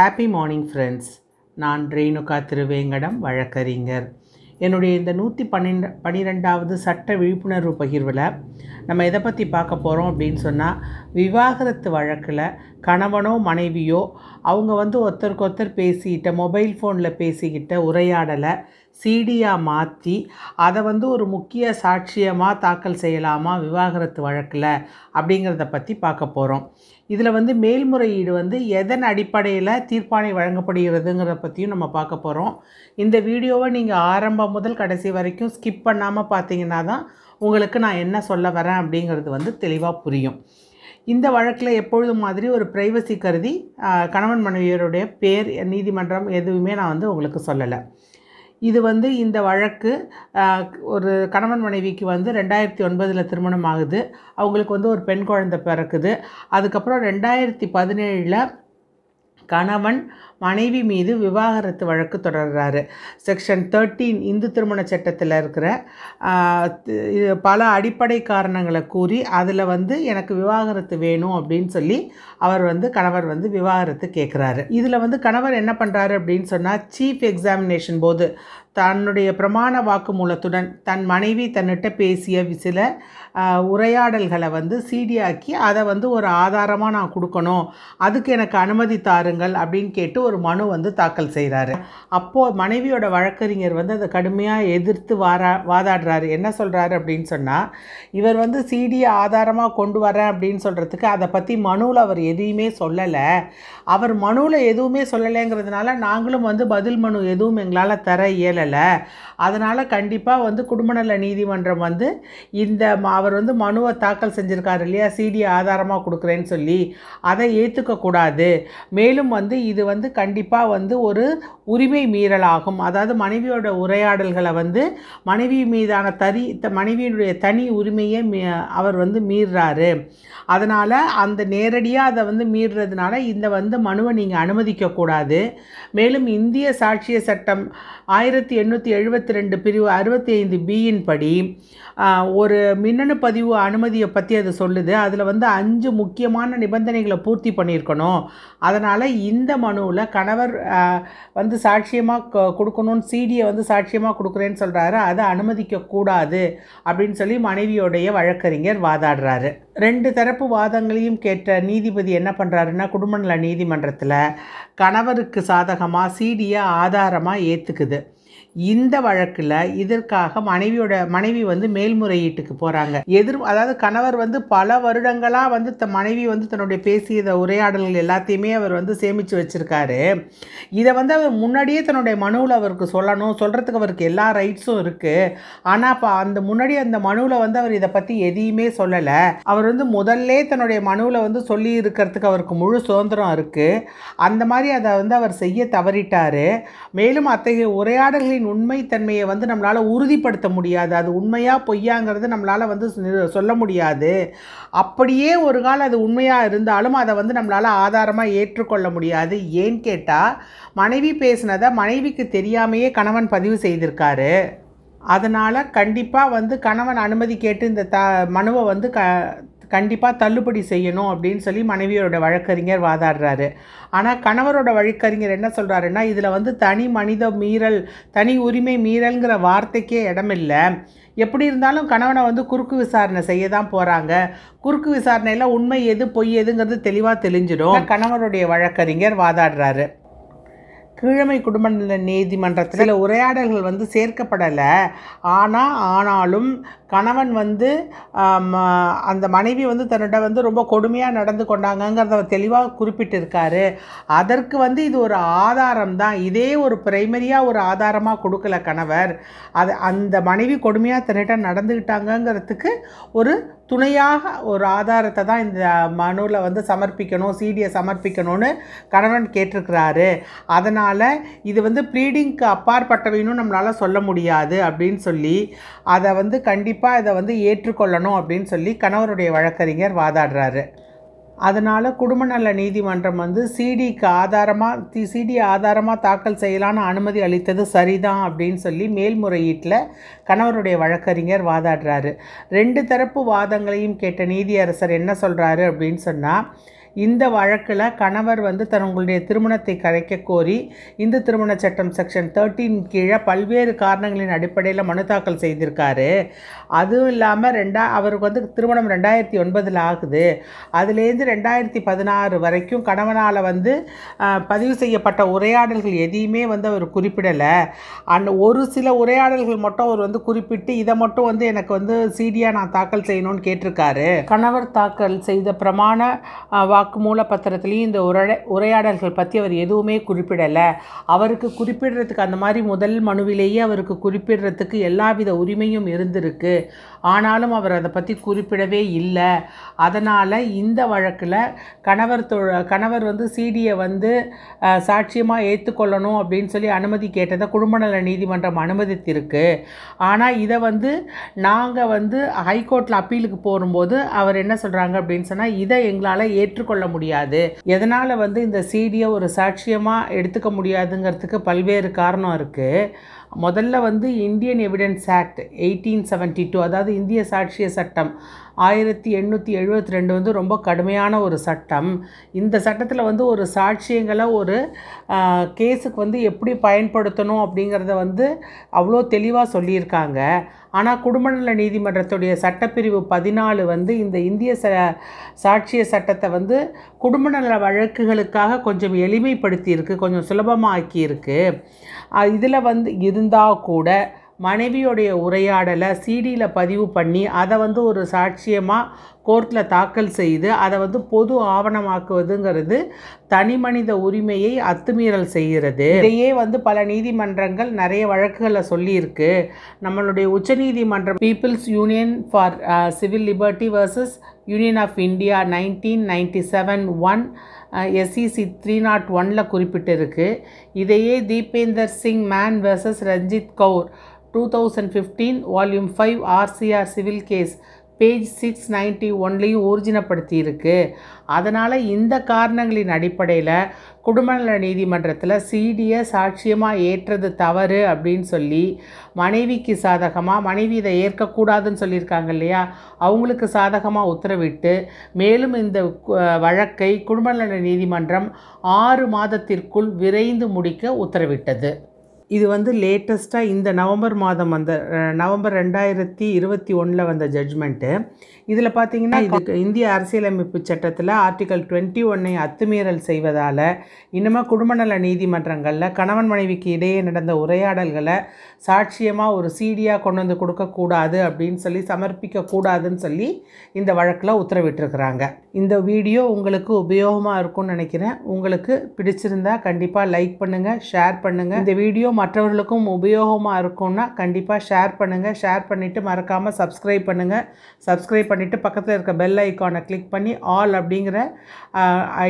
happy morning friends நான் ரேணுகா திருவேங்கடம் வழக்கறிஞர் என்னுடைய இந்த நூற்றி பன்னெண்டு பன்னிரெண்டாவது சட்ட விழிப்புணர்வு பகிர்வில் நம்ம எதை பற்றி பார்க்க போகிறோம் அப்படின்னு சொன்னால் விவாகரத்து வழக்கில் கணவனோ மனைவியோ அவங்க வந்து ஒருத்தருக்கு ஒருத்தர் பேசிக்கிட்ட மொபைல் ஃபோனில் பேசிக்கிட்ட உரையாடலை சிடியாக மாற்றி அதை வந்து ஒரு முக்கிய சாட்சியமாக தாக்கல் செய்யலாமா விவாகரத்து வழக்கில் அப்படிங்கிறத பற்றி பார்க்க போகிறோம் இதில் வந்து மேல்முறையீடு வந்து எதன் அடிப்படையில் தீர்ப்பாணை வழங்கப்படுகிறதுங்கிறத பற்றியும் நம்ம பார்க்க போகிறோம் இந்த வீடியோவை நீங்கள் ஆரம்பம் முதல் கடைசி வரைக்கும் ஸ்கிப் பண்ணாமல் பார்த்தீங்கன்னா தான் உங்களுக்கு நான் என்ன சொல்ல வரேன் அப்படிங்கிறது வந்து தெளிவாக புரியும் இந்த வழக்கில் எப்பொழுதும் மாதிரி ஒரு ப்ரைவசி கருதி கணவன் மனைவியருடைய பேர் நீதிமன்றம் எதுவுமே நான் வந்து உங்களுக்கு சொல்லலை இது வந்து இந்த வழக்கு ஒரு கணவன் மனைவிக்கு வந்து ரெண்டாயிரத்தி ஒன்பதில் திருமணம் ஆகுது அவங்களுக்கு வந்து ஒரு பெண் குழந்தை பிறக்குது அதுக்கப்புறம் ரெண்டாயிரத்தி பதினேழில் கணவன் மனைவி மீது விவாகரத்து வழக்கு தொடர்கிறாரு செக்ஷன் தேர்ட்டீன் இந்து திருமண சட்டத்தில் இருக்கிற பல அடிப்படை காரணங்களை கூறி அதில் வந்து எனக்கு விவாகரத்து வேணும் அப்படின்னு சொல்லி அவர் வந்து கணவர் வந்து விவாகரத்து கேட்குறாரு இதில் வந்து கணவர் என்ன பண்ணுறாரு அப்படின்னு சொன்னால் சீஃப் எக்ஸாமினேஷன் போது தன்னுடைய பிரமாண வாக்குமூலத்துடன் தன் மனைவி தன்னிட்ட பேசிய சில உரையாடல்களை வந்து சீடியாக்கி அதை வந்து ஒரு ஆதாரமாக நான் கொடுக்கணும் அதுக்கு எனக்கு அனுமதி தாருங்கள் அப்படின்னு கேட்டு ஒரு மனு வந்து தாக்கல் செய்கிறாரு அப்போது மனைவியோட வழக்கறிஞர் வந்து அதை கடுமையாக எதிர்த்து வாரா வாதாடுறாரு என்ன சொல்கிறாரு அப்படின்னு சொன்னால் இவர் வந்து சிடியை ஆதாரமாக கொண்டு வரேன் அப்படின்னு சொல்கிறதுக்கு அதை பற்றி மனுவில் அவர் எதையுமே சொல்லலை அவர் மனுவில் எதுவுமே சொல்லலைங்கிறதுனால நாங்களும் வந்து பதில் மனு எதுவும் எங்களால் தர இயலலை அதனால் கண்டிப்பாக வந்து குடும்பநல நீதிமன்றம் வந்து இந்த அவர் வந்து மனுவை தாக்கல் செஞ்சுருக்காரு இல்லையா சிடி ஆதாரமாக கொடுக்குறேன்னு சொல்லி அதை ஏற்றுக்கக்கூடாது மேலும் வந்து இது வந்து கண்டிப்பாக வந்து ஒரு உரிமை மீறலாகும் அதாவது மனைவியோட உரையாடல்களை வந்து மனைவி மீதான தரி மனைவியினுடைய தனி உரிமையை அவர் வந்து மீறுறாரு அதனால் அந்த நேரடியாக அதை வந்து மீறுறதுனால இந்த வந்து மனுவை நீங்கள் அனுமதிக்கக்கூடாது மேலும் இந்திய சாட்சிய சட்டம் ஆயிரத்தி எண்ணூற்றி எழுபத்தி ரெண்டு பிரிவு அறுபத்தி ஐந்து பியின் படி ஒரு மின்னணு பதிவு அனுமதியை பற்றி அது சொல்லுது அதில் வந்து அஞ்சு முக்கியமான நிபந்தனைகளை பூர்த்தி பண்ணியிருக்கணும் அதனால் இந்த மனுவில் கணவர் வந்து சாட்சியமாக கொடுக்கணும்னு சிடியை வந்து சாட்சியமாக கொடுக்குறேன்னு சொல்கிறாரு அதை அனுமதிக்கக்கூடாது அப்படின்னு சொல்லி மனைவியோடைய வழக்கறிஞர் வாதாடுறாரு ரெண்டு தரப்பு வாதங்களையும் கேட்ட நீதிபதி என்ன பண்ணுறாருன்னா குடும்ப நீதிமன்றத்தில் கணவருக்கு சாதகமாக சிடியை ஆதாரமாக ஏற்றுக்குது இந்த வழக்கில் இதற்காக மனைவியோட மனைவி வந்து மேல்முறையீட்டுக்கு போகிறாங்க எதிர் அதாவது கணவர் வந்து பல வருடங்களாக வந்து த மனைவி வந்து தன்னுடைய பேசிய உரையாடல்கள் எல்லாத்தையுமே அவர் வந்து சேமித்து வச்சுருக்காரு இதை வந்து அவர் முன்னாடியே தன்னுடைய மனுவில் அவருக்கு சொல்லணும் சொல்கிறதுக்கு அவருக்கு எல்லா ரைட்ஸும் இருக்குது ஆனால் இப்போ அந்த முன்னாடி அந்த மனுவில் வந்து அவர் இதை பற்றி எதையுமே சொல்லலை அவர் வந்து முதல்ல தன்னுடைய மனுவில் வந்து சொல்லி இருக்கிறதுக்கு அவருக்கு முழு சுதந்திரம் இருக்குது அந்த மாதிரி அதை வந்து அவர் செய்ய தவறிட்டார் மேலும் அத்தகைய உரையாடல்களின் விஷயங்களின் உண்மைத்தன்மையை வந்து நம்மளால் உறுதிப்படுத்த முடியாது அது உண்மையாக பொய்யாங்கிறது நம்மளால் வந்து சொல்ல முடியாது அப்படியே ஒரு காலம் அது உண்மையாக இருந்தாலும் அதை வந்து நம்மளால் ஆதாரமாக ஏற்றுக்கொள்ள முடியாது ஏன் கேட்டால் மனைவி பேசினதை மனைவிக்கு தெரியாமையே கணவன் பதிவு செய்திருக்காரு அதனால் கண்டிப்பாக வந்து கணவன் அனுமதி கேட்டு இந்த த மனுவை வந்து க கண்டிப்பாக தள்ளுபடி செய்யணும் அப்படின்னு சொல்லி மனைவியோட வழக்கறிஞர் வாதாடுறாரு ஆனால் கணவரோட வழக்கறிஞர் என்ன சொல்கிறாருன்னா இதில் வந்து தனி மனித மீறல் தனி உரிமை மீறல்ங்கிற வார்த்தைக்கே இடமில்லை எப்படி இருந்தாலும் கணவனை வந்து குறுக்கு விசாரணை செய்ய தான் போகிறாங்க குறுக்கு விசாரணையில் உண்மை எது பொய் எதுங்கிறது தெளிவாக தெளிஞ்சிடும் கணவருடைய வழக்கறிஞர் வாதாடுறாரு கீழமை குடும்ப நல நீதிமன்றத்தில் சில உரையாடல்கள் வந்து சேர்க்கப்படலை ஆனால் ஆனாலும் கணவன் வந்து அந்த மனைவி வந்து தன்னோட வந்து ரொம்ப கொடுமையாக நடந்து கொண்டாங்கங்கிறத தெளிவாக குறிப்பிட்டிருக்காரு அதற்கு வந்து இது ஒரு ஆதாரம் தான் இதே ஒரு பிரைமரியாக ஒரு ஆதாரமாக கொடுக்கல கணவர் அது அந்த மனைவி கொடுமையாக தன்னிட்ட நடந்துக்கிட்டாங்கங்கிறதுக்கு ஒரு துணையாக ஒரு ஆதாரத்தை தான் இந்த மனுவில் வந்து சமர்ப்பிக்கணும் சிடியை சமர்ப்பிக்கணும்னு கணவன் கேட்டிருக்கிறாரு அதனால் இது வந்து ப்ரீடிங்க்கு அப்பாற்பட்டவையும் நம்மளால் சொல்ல முடியாது அப்படின்னு சொல்லி அதை வந்து கண்டிப்பாக இதை வந்து ஏற்றுக்கொள்ளணும் அப்படின்னு சொல்லி கணவருடைய வழக்கறிஞர் வாதாடுறாரு அதனால் குடும்ப நல நீதிமன்றம் வந்து சிடிக்கு ஆதாரமாக சிடி ஆதாரமாக தாக்கல் செய்யலான்னு அனுமதி அளித்தது சரிதான் அப்படின்னு சொல்லி மேல்முறையீட்டில் கணவருடைய வழக்கறிஞர் வாதாடுறாரு ரெண்டு தரப்பு வாதங்களையும் கேட்ட நீதியரசர் என்ன சொல்கிறாரு அப்படின்னு சொன்னால் இந்த வழக்கில் கணவர் வந்து தங்களுடைய திருமணத்தை கரைக்க கோரி இந்து திருமண சட்டம் செக்ஷன் தேர்ட்டின் கீழே பல்வேறு காரணங்களின் அடிப்படையில் மனு தாக்கல் செய்திருக்காரு அதுவும் இல்லாமல் ரெண்டா அவருக்கு வந்து திருமணம் ரெண்டாயிரத்தி ஒன்பதில் ஆகுது அதுலேருந்து ரெண்டாயிரத்தி பதினாறு வரைக்கும் கணவனால் வந்து பதிவு செய்யப்பட்ட உரையாடல்கள் எதையுமே வந்து அவர் குறிப்பிடலை அண்ட் ஒரு சில உரையாடல்கள் மட்டும் அவர் வந்து குறிப்பிட்டு இதை மட்டும் வந்து எனக்கு வந்து சீடியாக நான் தாக்கல் செய்யணும்னு கேட்டிருக்காரு கணவர் தாக்கல் செய்த பிரமாண வாக்குமூல பத்திரத்துலேயும் இந்த உரை உரையாடல்கள் பற்றி அவர் எதுவுமே குறிப்பிடலை அவருக்கு குறிப்பிடுறதுக்கு அந்த மாதிரி முதல் மனுவிலேயே அவருக்கு குறிப்பிடுறதுக்கு எல்லாவித உரிமையும் இருந்திருக்கு ஆனாலும் அவர் அதை பற்றி குறிப்பிடவே இல்லை அதனால் இந்த வழக்கில் கணவர் தொ கணவர் வந்து சிடியை வந்து சாட்சியமாக ஏற்றுக்கொள்ளணும் அப்படின்னு சொல்லி அனுமதி கேட்டதை குடும்ப நல நீதிமன்றம் அனுமதித்திருக்கு ஆனால் இதை வந்து நாங்கள் வந்து ஹைகோர்ட்டில் அப்பீலுக்கு போகும்போது அவர் என்ன சொல்கிறாங்க அப்படின்னு சொன்னால் இதை எங்களால் ஏற்றுக்கொள்ள ஏற்றுக்கொள்ள முடியாது எதனால் வந்து இந்த சிடியை ஒரு சாட்சியமாக எடுத்துக்க முடியாதுங்கிறதுக்கு பல்வேறு காரணம் இருக்குது முதல்ல வந்து Indian Evidence Act eighteen seventy two அதாவது இந்திய சாட்சிய சட்டம் ஆயிரத்தி எண்ணூற்றி எழுபத்தி ரெண்டு வந்து ரொம்ப கடுமையான ஒரு சட்டம் இந்த சட்டத்தில் வந்து ஒரு சாட்சியங்களை ஒரு கேஸுக்கு வந்து எப்படி பயன்படுத்தணும் அப்படிங்கிறத வந்து அவ்வளோ தெளிவாக சொல்லியிருக்காங்க ஆனால் குடும்பநல நீதிமன்றத்துடைய சட்டப்பிரிவு பதினாலு வந்து இந்த இந்திய ச சாட்சிய சட்டத்தை வந்து குடும்பநல வழக்குகளுக்காக கொஞ்சம் எளிமைப்படுத்தியிருக்கு கொஞ்சம் சுலபமாக்கியிருக்கு இதில் வந்து இது இருந்தால் கூட மனைவியோடைய உரையாடலை சிடியில் பதிவு பண்ணி அதை வந்து ஒரு சாட்சியமாக கோர்ட்டில் தாக்கல் செய்து அதை வந்து பொது ஆவணமாக்குவதுங்கிறது தனி மனித உரிமையை அத்துமீறல் செய்கிறது இதையே வந்து பல நீதிமன்றங்கள் நிறைய வழக்குகளை சொல்லியிருக்கு நம்மளுடைய உச்சநீதிமன்றம் People's Union for Civil Liberty versus Union of India nineteen ninety seven one SEC three nought ஒனில் குறிப்பிட்டிருக்கு இதையே Deepender Singh Mann versus Ranjit Kaur two thousand fifteen volume five RCR civil case page six ninety ஒன்லேயும் ஊர்ஜினப்படுத்தியிருக்கு அதனால் இந்த காரணங்களின் அடிப்படையில் குடும்பநல நீதிமன்றத்தில் சிடியை சாட்சியமாக ஏற்றது தவறு அப்படின்னு சொல்லி மனைவிக்கு சாதகமாக மனைவி இதை ஏற்கக்கூடாதுன்னு சொல்லியிருக்காங்க இல்லையா அவங்களுக்கு சாதகமாக உத்தரவிட்டு மேலும் இந்த வழக்கை குடும்பநல நீதிமன்றம் ஆறு மாதத்திற்குள் விரைந்து முடிக்க உத்தரவிட்டது இது வந்து லேட்டஸ்ட்டாக இந்த நவம்பர் மாதம் வந்த நவம்பர் ரெண்டாயிரத்தி இருபத்தி ஒன்றில் வந்த ஜட்ஜ்மெண்ட்டு இதில் பார்த்தீங்கன்னா இதுக்கு இந்திய அரசியலமைப்பு சட்டத்தில் ஆர்டிகல் டுவெண்ட்டி ஒன்னை அத்துமீறல் செய்வதால் இன்னமும் குடும்பநல நீதிமன்றங்களில் கணவன் மனைவிக்கு இடையே நடந்த உரையாடல்களை சாட்சியமாக ஒரு சீடியாக கொண்டு வந்து கொடுக்கக்கூடாது அப்படின்னு சொல்லி சமர்ப்பிக்கக்கூடாதுன்னு சொல்லி இந்த வழக்கில் உத்தரவிட்டிருக்கிறாங்க இந்த வீடியோ உங்களுக்கு உபயோகமாக இருக்கும்னு நினைக்கிறேன் உங்களுக்கு பிடிச்சிருந்தா கண்டிப்பாக லைக் பண்ணுங்கள் ஷேர் பண்ணுங்கள் இந்த வீடியோ மற்றவர்களுக்கும் உபயோகமாக இருக்கும்னா கண்டிப்பாக ஷேர் பண்ணுங்கள் ஷேர் பண்ணிவிட்டு மறக்காமல் சப்ஸ்கிரைப் பண்ணுங்கள் சப்ஸ்கிரைப் பண்ணிவிட்டு பக்கத்தில் இருக்க பெல் ஐக்கானை கிளிக் பண்ணி ஆல் அப்படிங்கிற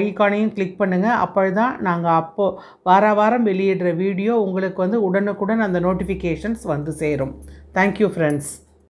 ஐக்கானையும் கிளிக் பண்ணுங்கள் அப்போ தான் நாங்கள் அப்போது வார வாரம் வெளியிடுற வீடியோ உங்களுக்கு வந்து உடனுக்குடன் அந்த நோட்டிஃபிகேஷன்ஸ் வந்து சேரும் தேங்க்யூ ஃப்ரெண்ட்ஸ்